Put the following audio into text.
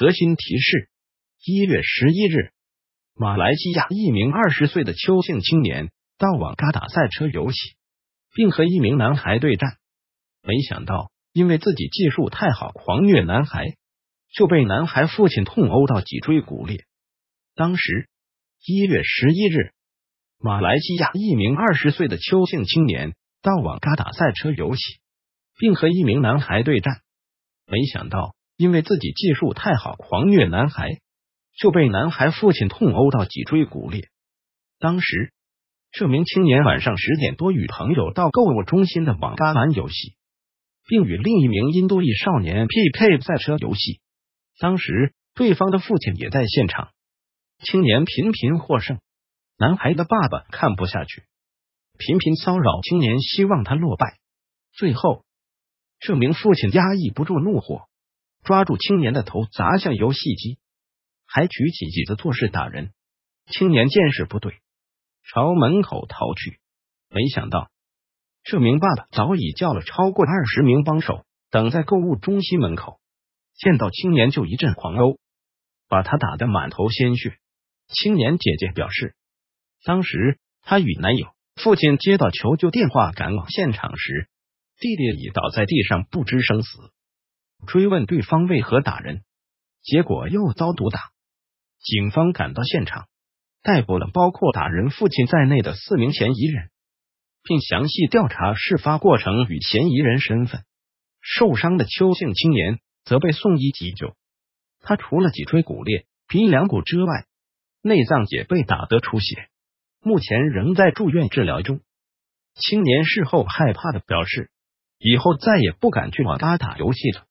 核心提示：一月十一日，马来西亚一名二十岁的邱姓青年到网咖打赛车游戏，并和一名男孩对战，没想到因为自己技术太好，狂虐男孩，就被男孩父亲痛殴到脊椎骨裂。当时一月十一日，马来西亚一名二十岁的邱姓青年到网咖打赛车游戏，并和一名男孩对战，没想到。因为自己技术太好，狂虐男孩，就被男孩父亲痛殴到脊椎骨裂。当时，这名青年晚上十点多与朋友到购物中心的网吧玩游戏，并与另一名印度裔少年 PK 赛车游戏。当时，对方的父亲也在现场。青年频频获胜，男孩的爸爸看不下去，频频骚扰青年，希望他落败。最后，这名父亲压抑不住怒火。抓住青年的头砸向游戏机，还举起椅子做事打人。青年见势不对，朝门口逃去。没想到，这名爸爸早已叫了超过二十名帮手等在购物中心门口，见到青年就一阵狂殴，把他打得满头鲜血。青年姐姐表示，当时她与男友、父亲接到求救电话，赶往现场时，弟弟已倒在地上，不知生死。追问对方为何打人，结果又遭毒打。警方赶到现场，逮捕了包括打人父亲在内的四名嫌疑人，并详细调查事发过程与嫌疑人身份。受伤的邱姓青年则被送医急救，他除了脊椎骨裂、鼻梁骨之外，内脏也被打得出血，目前仍在住院治疗中。青年事后害怕的表示，以后再也不敢去网吧打游戏了。